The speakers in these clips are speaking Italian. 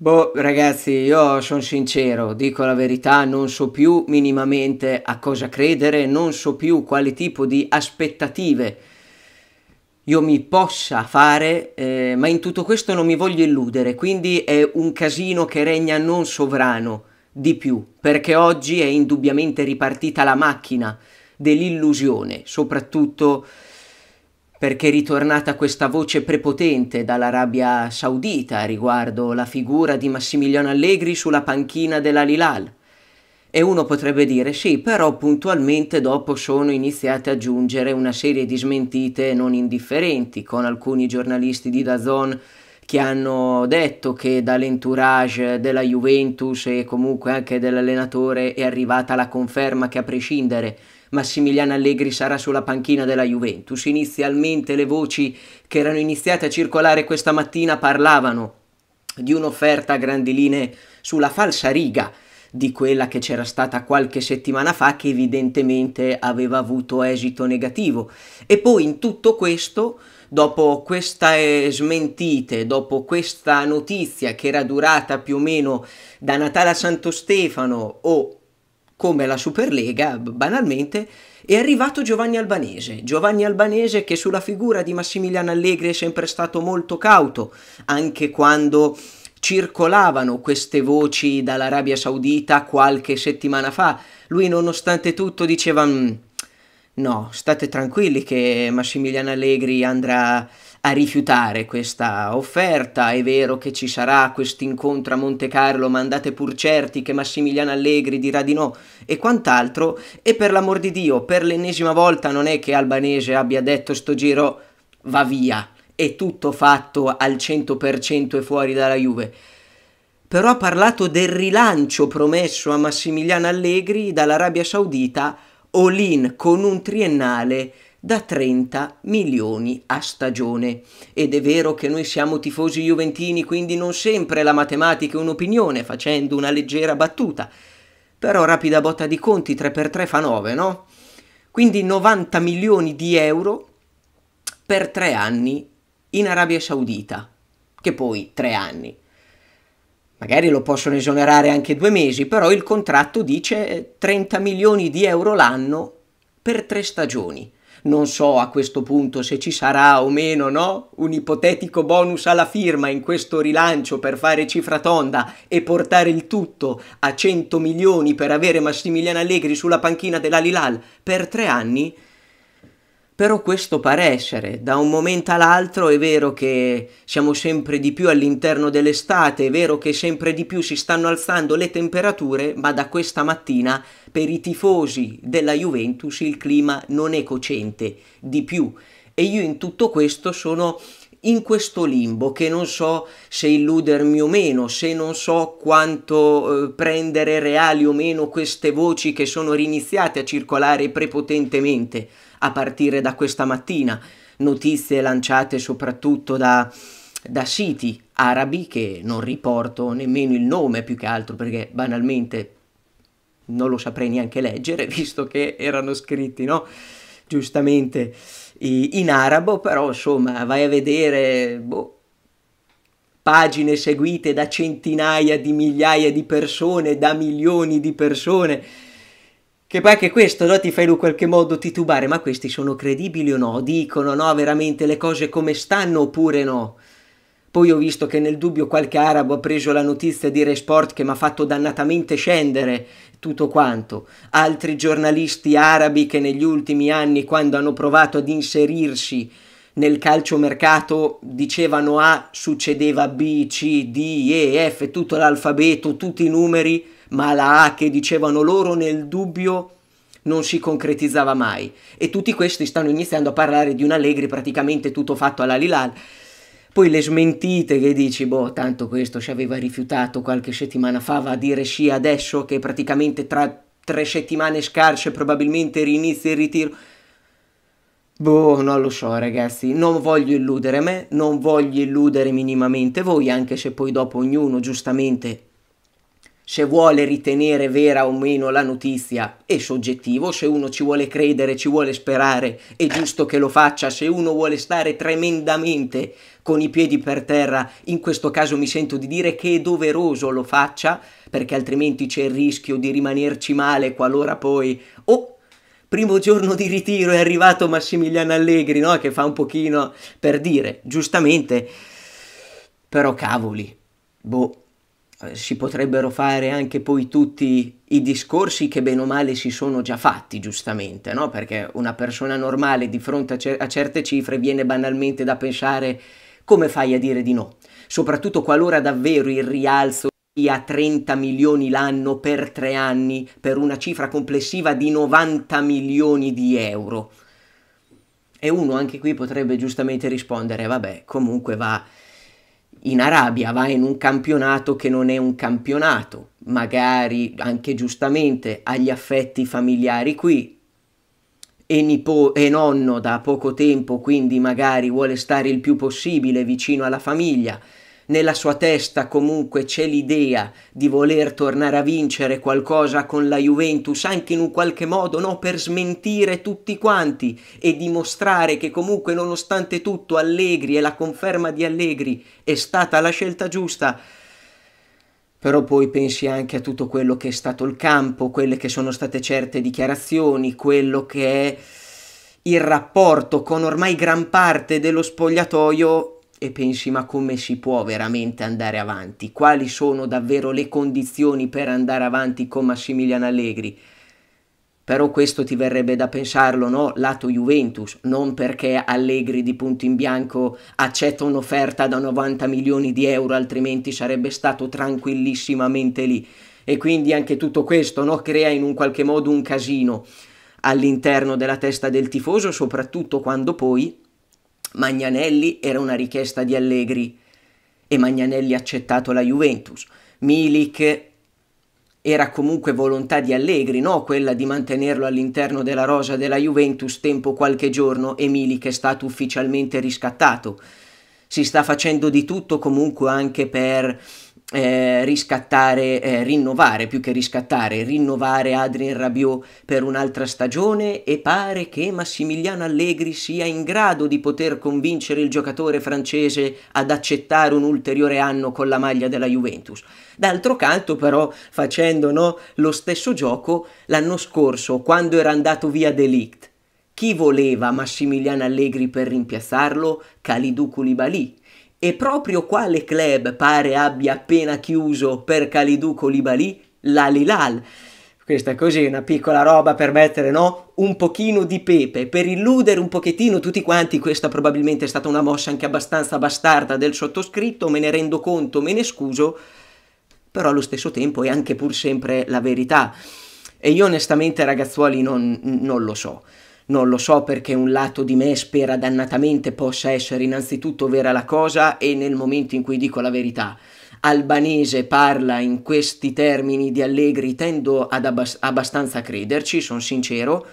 Boh, ragazzi, io sono sincero, dico la verità, non so più minimamente a cosa credere, non so più quale tipo di aspettative io mi possa fare, eh, ma in tutto questo non mi voglio illudere, quindi è un casino che regna non sovrano di più, perché oggi è indubbiamente ripartita la macchina dell'illusione, soprattutto perché è ritornata questa voce prepotente dall'Arabia Saudita riguardo la figura di Massimiliano Allegri sulla panchina della Lilal. E uno potrebbe dire sì, però puntualmente dopo sono iniziate a giungere una serie di smentite non indifferenti, con alcuni giornalisti di Dazon che hanno detto che dall'entourage della Juventus e comunque anche dell'allenatore è arrivata la conferma che a prescindere Massimiliano Allegri sarà sulla panchina della Juventus. Inizialmente le voci che erano iniziate a circolare questa mattina parlavano di un'offerta a grandi linee sulla falsa riga di quella che c'era stata qualche settimana fa che evidentemente aveva avuto esito negativo. E poi in tutto questo dopo queste eh, smentite, dopo questa notizia che era durata più o meno da Natale a Santo Stefano o come la Superlega, banalmente, è arrivato Giovanni Albanese. Giovanni Albanese che sulla figura di Massimiliano Allegri è sempre stato molto cauto, anche quando circolavano queste voci dall'Arabia Saudita qualche settimana fa. Lui nonostante tutto diceva mm, no, state tranquilli che Massimiliano Allegri andrà a rifiutare questa offerta. È vero che ci sarà questo incontro a Monte Carlo, ma andate pur certi che Massimiliano Allegri dirà di no e quant'altro. E per l'amor di Dio, per l'ennesima volta non è che Albanese abbia detto sto giro va via, è tutto fatto al 100% e fuori dalla Juve però ha parlato del rilancio promesso a Massimiliano Allegri dall'Arabia Saudita, all-in con un triennale da 30 milioni a stagione. Ed è vero che noi siamo tifosi juventini, quindi non sempre la matematica è un'opinione, facendo una leggera battuta. Però rapida botta di conti, 3x3 fa 9, no? Quindi 90 milioni di euro per tre anni in Arabia Saudita, che poi tre anni. Magari lo possono esonerare anche due mesi, però il contratto dice 30 eh, milioni di euro l'anno per tre stagioni non so a questo punto se ci sarà o meno, no? Un ipotetico bonus alla firma in questo rilancio per fare cifra tonda e portare il tutto a 100 milioni per avere Massimiliano Allegri sulla panchina della Lilal per tre anni, però questo pare essere, da un momento all'altro è vero che siamo sempre di più all'interno dell'estate, è vero che sempre di più si stanno alzando le temperature, ma da questa mattina per i tifosi della Juventus il clima non è cocente di più e io in tutto questo sono in questo limbo che non so se illudermi o meno, se non so quanto eh, prendere reali o meno queste voci che sono riniziate a circolare prepotentemente a partire da questa mattina, notizie lanciate soprattutto da, da siti arabi che non riporto nemmeno il nome più che altro perché banalmente non lo saprei neanche leggere visto che erano scritti, no? Giustamente in arabo, però insomma vai a vedere boh, pagine seguite da centinaia di migliaia di persone, da milioni di persone che poi anche questo no? ti fai in qualche modo titubare, ma questi sono credibili o no? Dicono no veramente le cose come stanno oppure no? Poi ho visto che nel dubbio qualche arabo ha preso la notizia di Resport che mi ha fatto dannatamente scendere tutto quanto. Altri giornalisti arabi che negli ultimi anni, quando hanno provato ad inserirsi nel calciomercato, dicevano A, succedeva B, C, D, E, F, tutto l'alfabeto, tutti i numeri ma la A che dicevano loro nel dubbio non si concretizzava mai. E tutti questi stanno iniziando a parlare di un Allegri praticamente tutto fatto alla Lilal. Poi le smentite che dici, boh, tanto questo ci aveva rifiutato qualche settimana fa, va a dire sì adesso che praticamente tra tre settimane scarse probabilmente rinizia il ritiro. Boh, non lo so ragazzi, non voglio illudere me, non voglio illudere minimamente voi, anche se poi dopo ognuno giustamente se vuole ritenere vera o meno la notizia è soggettivo, se uno ci vuole credere, ci vuole sperare, è giusto che lo faccia, se uno vuole stare tremendamente con i piedi per terra, in questo caso mi sento di dire che è doveroso lo faccia, perché altrimenti c'è il rischio di rimanerci male qualora poi oh, primo giorno di ritiro è arrivato Massimiliano Allegri, no? che fa un pochino per dire, giustamente, però cavoli, boh eh, si potrebbero fare anche poi tutti i discorsi che bene o male si sono già fatti, giustamente, no? Perché una persona normale di fronte a, cer- a certe cifre viene banalmente da pensare come fai a dire di no? Soprattutto qualora davvero il rialzo sia 30 milioni l'anno per tre anni per una cifra complessiva di 90 milioni di euro. E uno anche qui potrebbe giustamente rispondere, vabbè, comunque va in Arabia, va in un campionato che non è un campionato, magari anche giustamente agli affetti familiari qui e, nipo- e nonno da poco tempo, quindi magari vuole stare il più possibile vicino alla famiglia nella sua testa comunque c'è l'idea di voler tornare a vincere qualcosa con la Juventus, anche in un qualche modo, no? per smentire tutti quanti e dimostrare che comunque nonostante tutto Allegri e la conferma di Allegri è stata la scelta giusta. Però poi pensi anche a tutto quello che è stato il campo, quelle che sono state certe dichiarazioni, quello che è il rapporto con ormai gran parte dello spogliatoio e pensi ma come si può veramente andare avanti? Quali sono davvero le condizioni per andare avanti con Massimiliano Allegri? Però questo ti verrebbe da pensarlo, no? Lato Juventus, non perché Allegri di punto in bianco accetta un'offerta da 90 milioni di euro, altrimenti sarebbe stato tranquillissimamente lì. E quindi anche tutto questo no? crea in un qualche modo un casino all'interno della testa del tifoso, soprattutto quando poi Magnanelli era una richiesta di Allegri e Magnanelli ha accettato la Juventus. Milik era comunque volontà di Allegri, no? quella di mantenerlo all'interno della rosa della Juventus tempo qualche giorno e Milik è stato ufficialmente riscattato. Si sta facendo di tutto comunque anche per eh, riscattare, eh, rinnovare, più che riscattare, rinnovare Adrien Rabiot per un'altra stagione e pare che Massimiliano Allegri sia in grado di poter convincere il giocatore francese ad accettare un ulteriore anno con la maglia della Juventus. D'altro canto però, facendo no, lo stesso gioco, l'anno scorso, quando era andato via Delict, chi voleva Massimiliano Allegri per rimpiazzarlo? Kalidou Koulibaly e proprio quale club pare abbia appena chiuso per Kalidou Koulibaly? L'Alilal. Questa così è una piccola roba per mettere, no? Un pochino di pepe, per illudere un pochettino tutti quanti, questa probabilmente è stata una mossa anche abbastanza bastarda del sottoscritto, me ne rendo conto, me ne scuso, però allo stesso tempo è anche pur sempre la verità. E io onestamente ragazzuoli non, non lo so. Non lo so perché un lato di me spera dannatamente possa essere innanzitutto vera la cosa e nel momento in cui dico la verità. Albanese parla in questi termini di Allegri, tendo ad abbas- abbastanza crederci, sono sincero.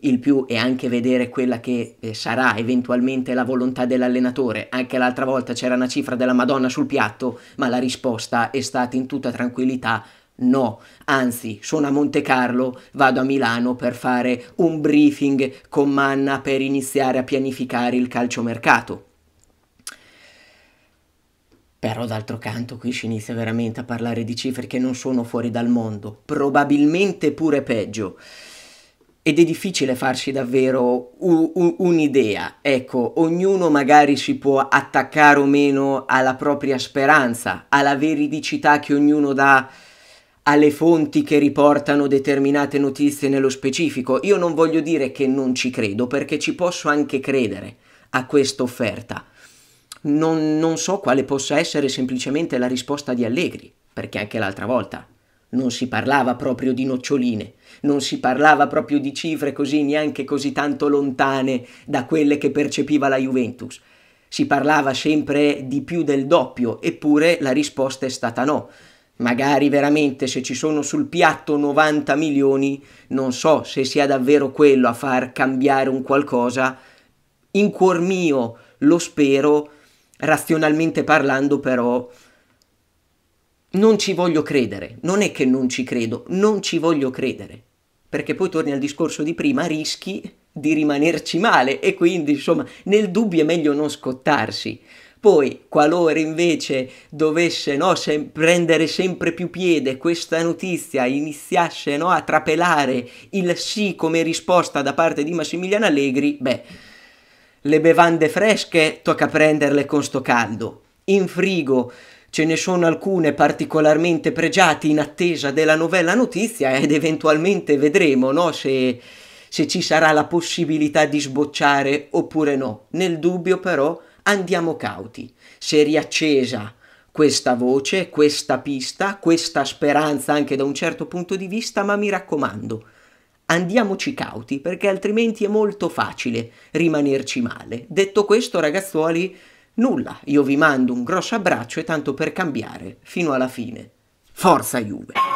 Il più è anche vedere quella che eh, sarà eventualmente la volontà dell'allenatore. Anche l'altra volta c'era una cifra della Madonna sul piatto, ma la risposta è stata in tutta tranquillità No, anzi, sono a Monte Carlo, vado a Milano per fare un briefing con Manna per iniziare a pianificare il calciomercato. Però d'altro canto qui si inizia veramente a parlare di cifre che non sono fuori dal mondo, probabilmente pure peggio. Ed è difficile farsi davvero un'idea. Ecco, ognuno magari si può attaccare o meno alla propria speranza, alla veridicità che ognuno dà alle fonti che riportano determinate notizie nello specifico. Io non voglio dire che non ci credo, perché ci posso anche credere a questa offerta. Non, non so quale possa essere semplicemente la risposta di Allegri, perché anche l'altra volta non si parlava proprio di noccioline, non si parlava proprio di cifre così neanche così tanto lontane da quelle che percepiva la Juventus si parlava sempre di più del doppio, eppure la risposta è stata no. Magari veramente se ci sono sul piatto 90 milioni, non so se sia davvero quello a far cambiare un qualcosa. In cuor mio lo spero, razionalmente parlando però non ci voglio credere. Non è che non ci credo, non ci voglio credere. Perché poi torni al discorso di prima, rischi di rimanerci male e quindi insomma nel dubbio è meglio non scottarsi. Poi, qualora invece dovesse no, sem prendere sempre più piede questa notizia, iniziasse no, a trapelare il sì come risposta da parte di Massimiliano Allegri, beh, le bevande fresche tocca prenderle con sto caldo. In frigo ce ne sono alcune particolarmente pregiate in attesa della novella notizia ed eventualmente vedremo no, se, se ci sarà la possibilità di sbocciare oppure no. Nel dubbio però andiamo cauti. Si è riaccesa questa voce, questa pista, questa speranza anche da un certo punto di vista, ma mi raccomando, andiamoci cauti perché altrimenti è molto facile rimanerci male. Detto questo, ragazzuoli, nulla, io vi mando un grosso abbraccio e tanto per cambiare, fino alla fine. Forza Juve!